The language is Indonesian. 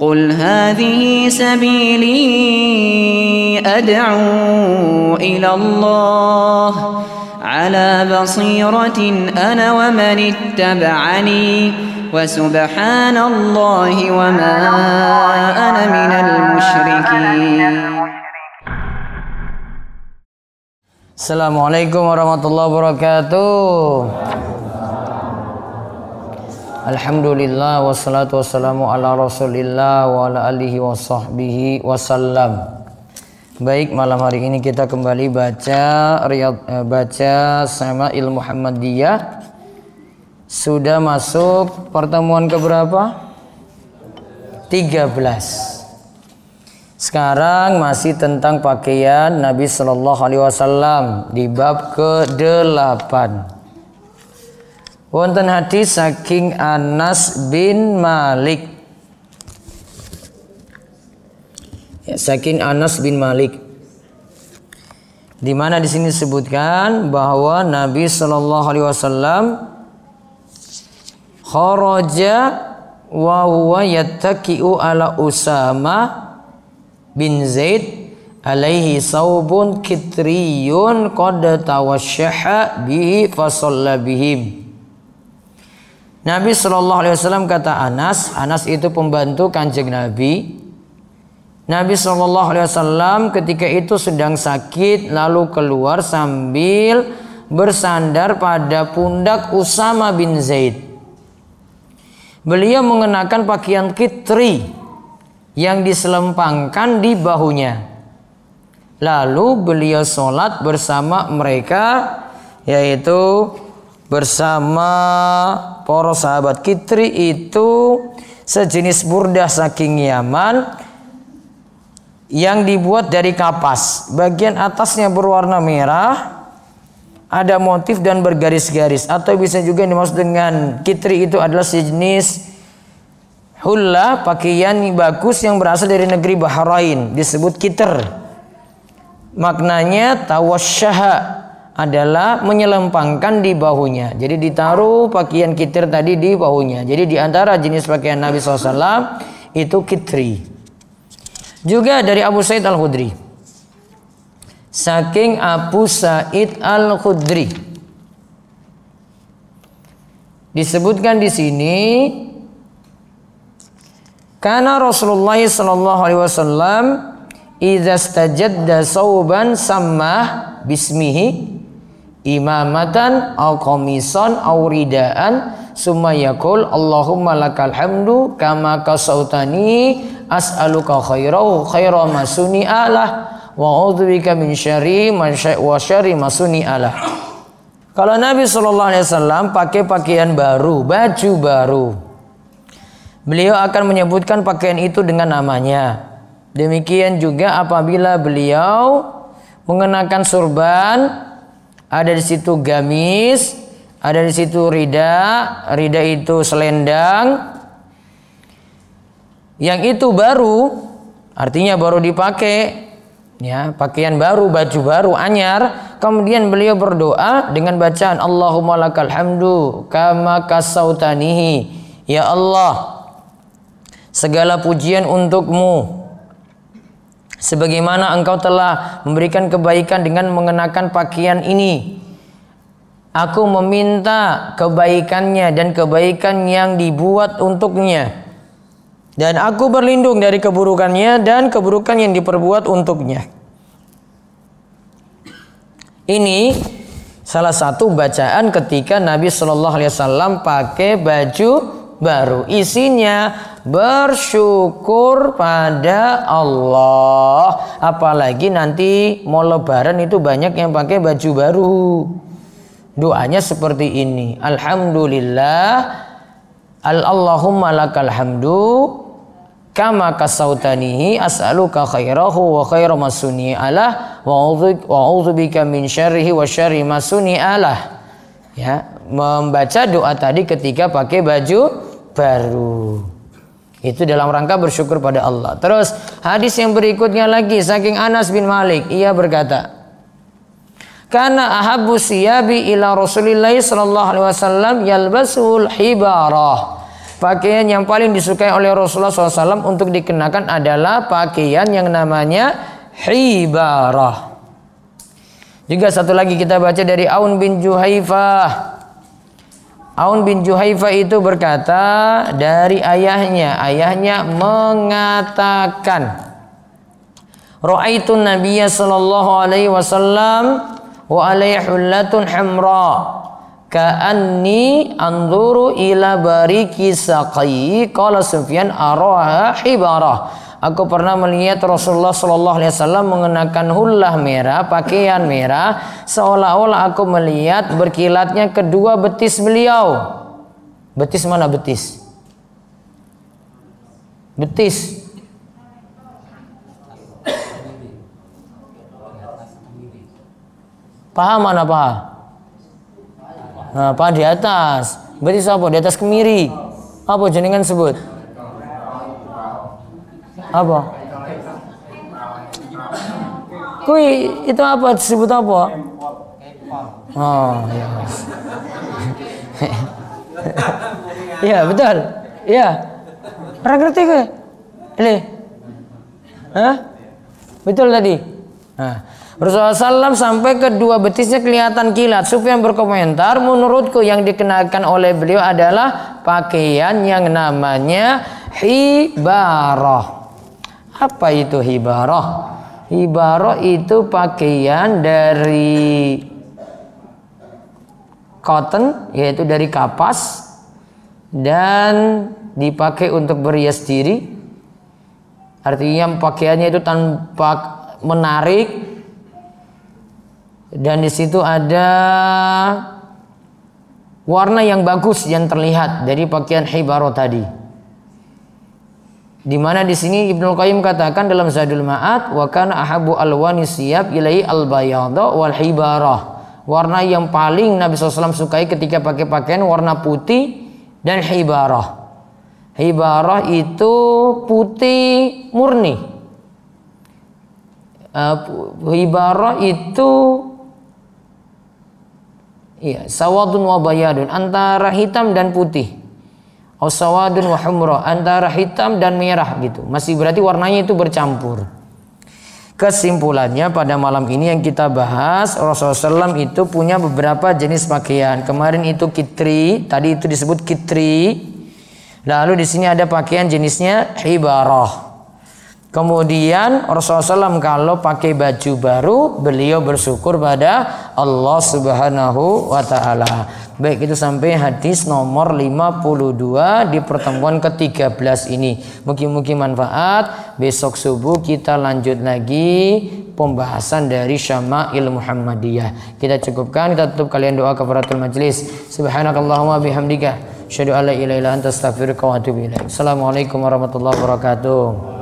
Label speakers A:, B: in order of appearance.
A: قل هذه سبيلي أدعو إلى الله على بصيرة أنا ومن اتبعني وسبحان الله وما أنا من المشركين السلام عليكم ورحمة الله وبركاته Alhamdulillah wassalatu wassalamu ala rasulillah wa ala alihi wa sahbihi wassalam. Baik malam hari ini kita kembali baca riad eh, baca sama ilmu Muhammadiyah Sudah masuk pertemuan keberapa? 13 Sekarang masih tentang pakaian Nabi Shallallahu Alaihi Wasallam di bab ke-8 Wonten hadis saking Anas bin Malik. Ya, saking Anas bin Malik. Di mana di sini disebutkan bahwa Nabi Shallallahu alaihi wasallam kharaja wa huwa yattaki'u ala Usama bin Zaid alaihi saubun kitriyun qad tawasyaha bihi fa bihim. Nabi Shallallahu Alaihi Wasallam kata Anas, Anas itu pembantu kanjeng Nabi. Nabi Shallallahu Alaihi Wasallam ketika itu sedang sakit, lalu keluar sambil bersandar pada pundak Usama bin Zaid. Beliau mengenakan pakaian kitri yang diselempangkan di bahunya. Lalu beliau sholat bersama mereka yaitu bersama para sahabat Kitri itu sejenis burdah saking Yaman yang dibuat dari kapas. Bagian atasnya berwarna merah, ada motif dan bergaris-garis. Atau bisa juga dimaksud dengan kitri itu adalah sejenis hula pakaian bagus yang berasal dari negeri Bahrain disebut kiter. Maknanya tawasyaha adalah menyelempangkan di bahunya. Jadi ditaruh pakaian kitir tadi di bahunya. Jadi di antara jenis pakaian Nabi SAW itu kitri. Juga dari Abu Said Al-Khudri. Saking Abu Said Al-Khudri. Disebutkan di sini karena Rasulullah sallallahu alaihi wasallam idza stajadda sauban sammah bismihi imamatan au komison au ridaan summa Allahumma lakal hamdu kama kasautani as'aluka khairau khaira masuni alah wa udzubika min syari man wa syari masuni alah kalau Nabi Shallallahu Alaihi Wasallam pakai pakaian baru, baju baru, beliau akan menyebutkan pakaian itu dengan namanya. Demikian juga apabila beliau mengenakan surban, ada di situ gamis, ada di situ rida, rida itu selendang. Yang itu baru, artinya baru dipakai, ya pakaian baru, baju baru, anyar. Kemudian beliau berdoa dengan bacaan Allahumma lakal hamdu kama kasautanihi. Ya Allah, segala pujian untukmu Sebagaimana engkau telah memberikan kebaikan dengan mengenakan pakaian ini. Aku meminta kebaikannya dan kebaikan yang dibuat untuknya. Dan aku berlindung dari keburukannya dan keburukan yang diperbuat untuknya. Ini salah satu bacaan ketika Nabi Shallallahu Alaihi Wasallam pakai baju baru isinya bersyukur pada Allah apalagi nanti mau lebaran itu banyak yang pakai baju baru doanya seperti ini alhamdulillah al Allahumma lakal hamdu kama kasautanihi as'aluka khairahu wa khaira masuni alah wa a'udzubika min syarihi wa syari masuni alah ya membaca doa tadi ketika pakai baju baru. Itu dalam rangka bersyukur pada Allah. Terus hadis yang berikutnya lagi saking Anas bin Malik, ia berkata, "Karena ahabbu siyabi ila Rasulillah sallallahu alaihi wasallam yalbasul hibarah." Pakaian yang paling disukai oleh Rasulullah SAW untuk dikenakan adalah pakaian yang namanya hibarah. Juga satu lagi kita baca dari Aun bin Juhaifah. Aun bin Juhaifa itu berkata dari ayahnya, ayahnya mengatakan Ra'aitun Nabiya sallallahu alaihi wasallam wa alaihi hullatun hamra Ka'anni anzuru ila bariki saqai qala Sufyan aroha hibarah. Aku pernah melihat Rasulullah Shallallahu Alaihi Wasallam mengenakan hullah merah, pakaian merah, seolah-olah aku melihat berkilatnya kedua betis beliau. Betis mana betis? Betis. Paha mana paha? apa nah, di atas? Berarti siapa Di atas kemiri. Apa jenengan sebut? Apa? Kui itu apa disebut apa? Oh, iya. ya betul. ya pernah ngerti kui Lih. Hah? Betul tadi. Nah, Rasulullah SAW sampai kedua betisnya kelihatan kilat. Sufyan berkomentar, menurutku yang dikenakan oleh beliau adalah pakaian yang namanya hibarah. Apa itu hibarah? Hibarah itu pakaian dari cotton, yaitu dari kapas, dan dipakai untuk berhias diri. Artinya pakaiannya itu tanpa menarik dan di situ ada warna yang bagus yang terlihat dari pakaian hibaro tadi. Di mana di sini Ibnu Qayyim katakan dalam Zadul Ma'ad wa kana ahabu alwani siyab ilai al wal hibarah. Warna yang paling Nabi SAW sukai ketika pakai pakaian warna putih dan hibarah. Hibarah itu putih murni. Uh, itu Iya, sawadun wa bayadun antara hitam dan putih. Au sawadun wa humra antara hitam dan merah gitu. Masih berarti warnanya itu bercampur. Kesimpulannya pada malam ini yang kita bahas Rasulullah SAW itu punya beberapa jenis pakaian. Kemarin itu kitri, tadi itu disebut kitri. Lalu di sini ada pakaian jenisnya hibarah. Kemudian Rasulullah SAW kalau pakai baju baru beliau bersyukur pada Allah Subhanahu wa taala. Baik itu sampai hadis nomor 52 di pertemuan ke-13 ini. Mungkin-mungkin manfaat. Besok subuh kita lanjut lagi pembahasan dari Syama'il Muhammadiyah. Kita cukupkan, kita tutup kalian doa kafaratul majlis. Subhanakallahumma bihamdika, syadu alla ilaha illa anta astaghfiruka wa atubu ilaik. Assalamualaikum warahmatullahi wabarakatuh.